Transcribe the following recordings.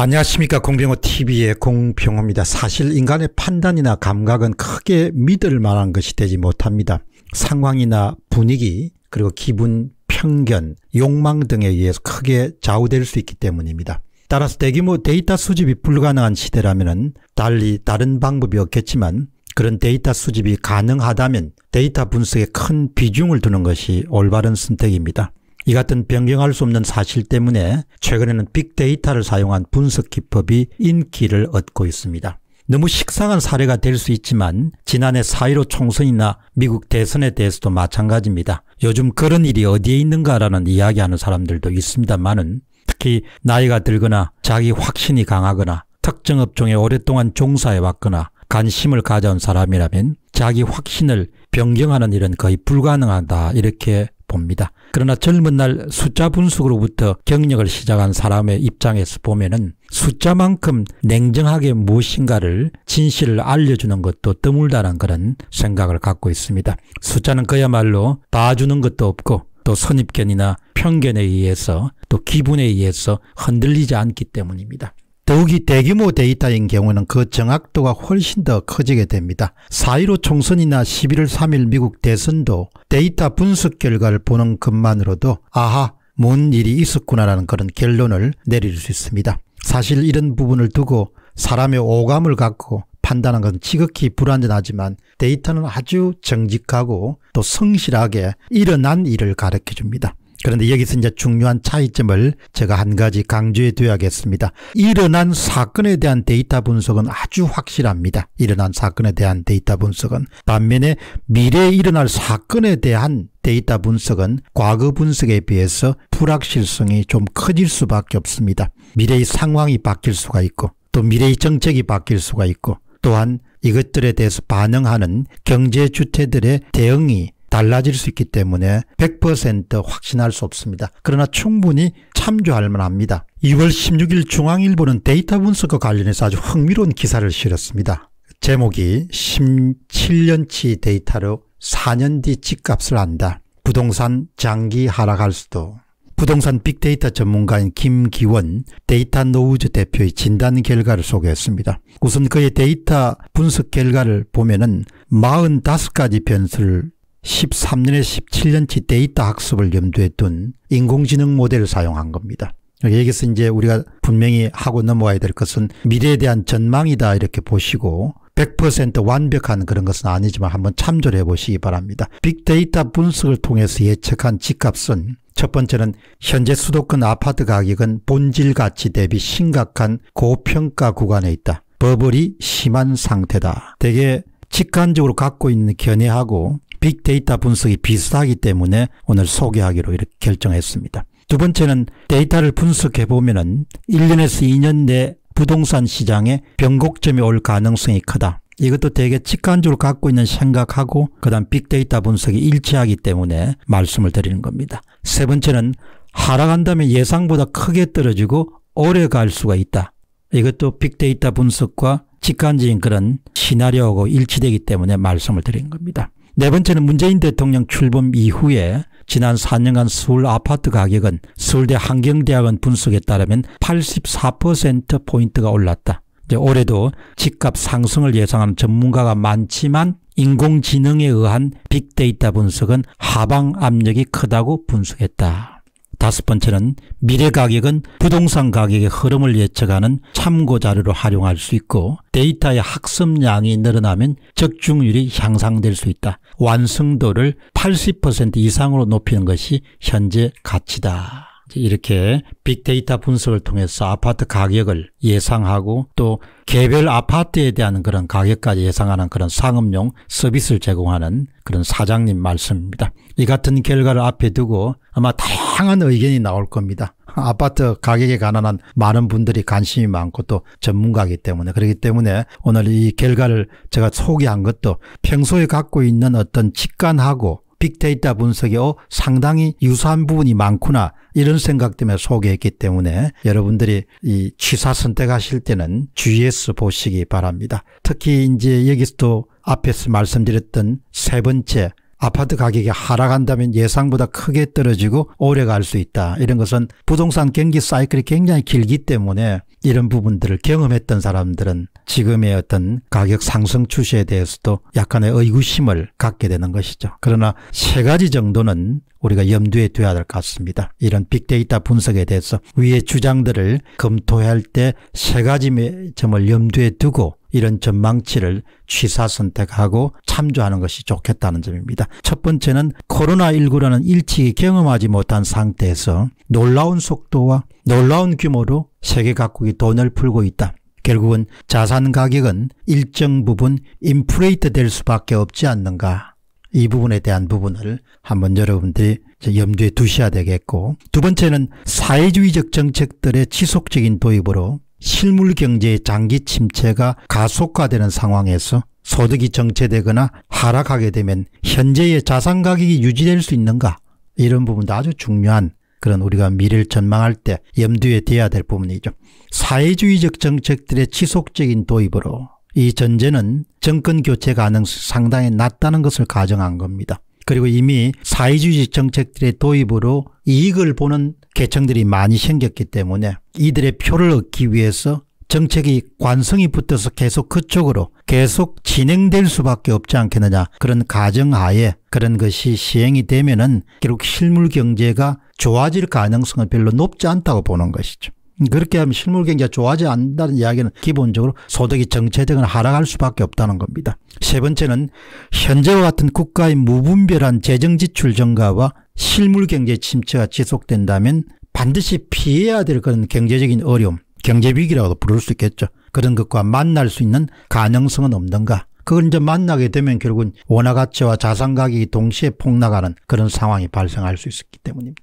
안녕하십니까 공병호 TV의 공병호입니다. 사실 인간의 판단이나 감각은 크게 믿을 만한 것이 되지 못합니다. 상황이나 분위기 그리고 기분, 편견, 욕망 등에 의해서 크게 좌우될 수 있기 때문입니다. 따라서 대규모 데이터 수집이 불가능한 시대라면 달리 다른 방법이 없겠지만 그런 데이터 수집이 가능하다면 데이터 분석에 큰 비중을 두는 것이 올바른 선택입니다. 이 같은 변경할 수 없는 사실 때문에 최근에는 빅데이터를 사용한 분석 기법이 인기를 얻고 있습니다. 너무 식상한 사례가 될 수 있지만 지난해 4.15 총선이나 미국 대선에 대해서도 마찬가지입니다. 요즘 그런 일이 어디에 있는가라는 이야기하는 사람들도 있습니다만은 특히 나이가 들거나 자기 확신이 강하거나 특정 업종에 오랫동안 종사해왔거나 관심을 가져온 사람이라면 자기 확신을 변경하는 일은 거의 불가능하다 이렇게 봅니다. 그러나 젊은 날 숫자 분석으로부터 경력을 시작한 사람의 입장에서 보면은 숫자만큼 냉정하게 무엇인가를 진실을 알려주는 것도 드물다는 그런 생각을 갖고 있습니다. 숫자는 그야말로 봐주는 것도 없고 또 선입견이나 편견에 의해서 또 기분에 의해서 흔들리지 않기 때문입니다. 더욱이 대규모 데이터인 경우는 그 정확도가 훨씬 더 커지게 됩니다. 4.15 총선이나 11월 3일 미국 대선도 데이터 분석 결과를 보는 것만으로도 아하 뭔 일이 있었구나라는 그런 결론을 내릴 수 있습니다. 사실 이런 부분을 두고 사람의 오감을 갖고 판단한는 것은 지극히 불완전하지만 데이터는 아주 정직하고 또 성실하게 일어난 일을 가르쳐 줍니다. 그런데 여기서 이제 중요한 차이점을 제가 한 가지 강조해 둬야겠습니다. 일어난 사건에 대한 데이터 분석은 아주 확실합니다. 일어난 사건에 대한 데이터 분석은 반면에 미래에 일어날 사건에 대한 데이터 분석은 과거 분석에 비해서 불확실성이 좀 커질 수밖에 없습니다. 미래의 상황이 바뀔 수가 있고 또 미래의 정책이 바뀔 수가 있고 또한 이것들에 대해서 반응하는 경제 주체들의 대응이 달라질 수 있기 때문에 100% 확신할 수 없습니다. 그러나 충분히 참조할 만합니다. 2월 16일 중앙일보는 데이터 분석과 관련해서 아주 흥미로운 기사를 실었습니다. 제목이 17년치 데이터로 4년 뒤 집값을 안다. 부동산 장기 하락할 수도. 부동산 빅데이터 전문가인 김기원 데이터 노우즈 대표의 진단 결과를 소개했습니다. 우선 그의 데이터 분석 결과를 보면은 45가지 변수를 1 3년에 17년치 데이터 학습을 염두에 둔 인공지능 모델을 사용한 겁니다. 여기서 이제 우리가 분명히 하고 넘어가야 될 것은 미래에 대한 전망이다 이렇게 보시고 100% 완벽한 그런 것은 아니지만 한번 참조를 해보시기 바랍니다. 빅데이터 분석을 통해서 예측한 집값은 첫 번째는 현재 수도권 아파트 가격은 본질 가치 대비 심각한 고평가 구간에 있다. 버블이 심한 상태다. 대개 직관적으로 갖고 있는 견해하고 빅데이터 분석이 비슷하기 때문에 오늘 소개하기로 이렇게 결정했습니다. 두 번째는 데이터를 분석해 보면은 1년에서 2년 내 부동산 시장에 변곡점이 올 가능성이 크다. 이것도 되게 직관적으로 갖고 있는 생각하고 그다음 빅데이터 분석이 일치하기 때문에 말씀을 드리는 겁니다. 세 번째는 하락한다면 예상보다 크게 떨어지고 오래 갈 수가 있다. 이것도 빅데이터 분석과 직관적인 그런 시나리오하고 일치되기 때문에 말씀을 드린 겁니다. 네 번째는 문재인 대통령 출범 이후에 지난 4년간 서울 아파트 가격은 서울대 환경대학원 분석에 따르면 84%포인트가 올랐다. 이제 올해도 집값 상승을 예상하는 전문가가 많지만 인공지능에 의한 빅데이터 분석은 하방 압력이 크다고 분석했다. 다섯 번째는 미래 가격은 부동산 가격의 흐름을 예측하는 참고 자료로 활용할 수 있고 데이터의 학습량이 늘어나면 적중률이 향상될 수 있다. 완성도를 80% 이상으로 높이는 것이 현재 가치다. 이렇게 빅데이터 분석을 통해서 아파트 가격을 예상하고 또 개별 아파트에 대한 그런 가격까지 예상하는 그런 상업용 서비스를 제공하는 그런 사장님 말씀입니다. 이 같은 결과를 앞에 두고 아마 다양한 의견이 나올 겁니다. 아파트 가격에 관한 많은 분들이 관심이 많고 또 전문가이기 때문에 그렇기 때문에 오늘 이 결과를 제가 소개한 것도 평소에 갖고 있는 어떤 직관하고 빅데이터 분석에 어, 상당히 유사한 부분이 많구나 이런 생각 때문에 소개했기 때문에 여러분들이 이 취사 선택하실 때는 주의해서 보시기 바랍니다. 특히 이제 여기서도 앞에서 말씀드렸던 세 번째 아파트 가격이 하락한다면 예상보다 크게 떨어지고 오래 갈 수 있다. 이런 것은 부동산 경기 사이클이 굉장히 길기 때문에 이런 부분들을 경험했던 사람들은 지금의 어떤 가격 상승 추세에 대해서도 약간의 의구심을 갖게 되는 것이죠. 그러나 세 가지 정도는 우리가 염두에 둬야 될 것 같습니다. 이런 빅데이터 분석에 대해서 위의 주장들을 검토할 때 세 가지 점을 염두에 두고 이런 전망치를 취사 선택하고 참조하는 것이 좋겠다는 점입니다. 첫 번째는 코로나19라는 일찍이 경험하지 못한 상태에서 놀라운 속도와 놀라운 규모로 세계 각국이 돈을 풀고 있다. 결국은 자산 가격은 일정 부분 인플레이트 될 수밖에 없지 않는가 이 부분에 대한 부분을 한번 여러분들이 염두에 두셔야 되겠고 두 번째는 사회주의적 정책들의 지속적인 도입으로 실물 경제의 장기 침체가 가속화되는 상황에서 소득이 정체되거나 하락하게 되면 현재의 자산 가격이 유지될 수 있는가 이런 부분도 아주 중요한 그런 우리가 미래를 전망할 때 염두에 대야될 부분이죠. 사회주의적 정책들의 지속적인 도입으로 이 전제는 정권 교체 가능성이 상당히 낮다는 것을 가정한 겁니다. 그리고 이미 사회주의 정책들의 도입으로 이익을 보는 계층들이 많이 생겼기 때문에 이들의 표를 얻기 위해서 정책이 관성이 붙어서 계속 그쪽으로 계속 진행될 수밖에 없지 않겠느냐 그런 가정하에 그런 것이 시행이 되면은 결국 실물 경제가 좋아질 가능성은 별로 높지 않다고 보는 것이죠. 그렇게 하면 실물 경기가 좋아지 않는다는 이야기는 기본적으로 소득이 정체되거나 하락할 수밖에 없다는 겁니다. 세 번째는 현재와 같은 국가의 무분별한 재정지출 증가와 실물 경제 침체가 지속된다면 반드시 피해야 될 그런 경제적인 어려움, 경제위기라고도 부를 수 있겠죠. 그런 것과 만날 수 있는 가능성은 없는가. 그걸 이제 만나게 되면 결국은 원화 가치와 자산 가격이 동시에 폭락하는 그런 상황이 발생할 수 있기 때문입니다.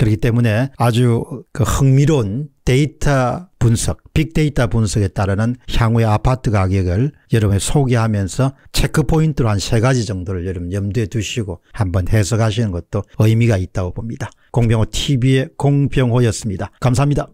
그렇기 때문에 아주 그 흥미로운 데이터 분석, 빅데이터 분석에 따르는 향후의 아파트 가격을 여러분 소개하면서 체크포인트로 한 세 가지 정도를 여러분 염두에 두시고 한번 해석하시는 것도 의미가 있다고 봅니다. 공병호 TV의 공병호였습니다. 감사합니다.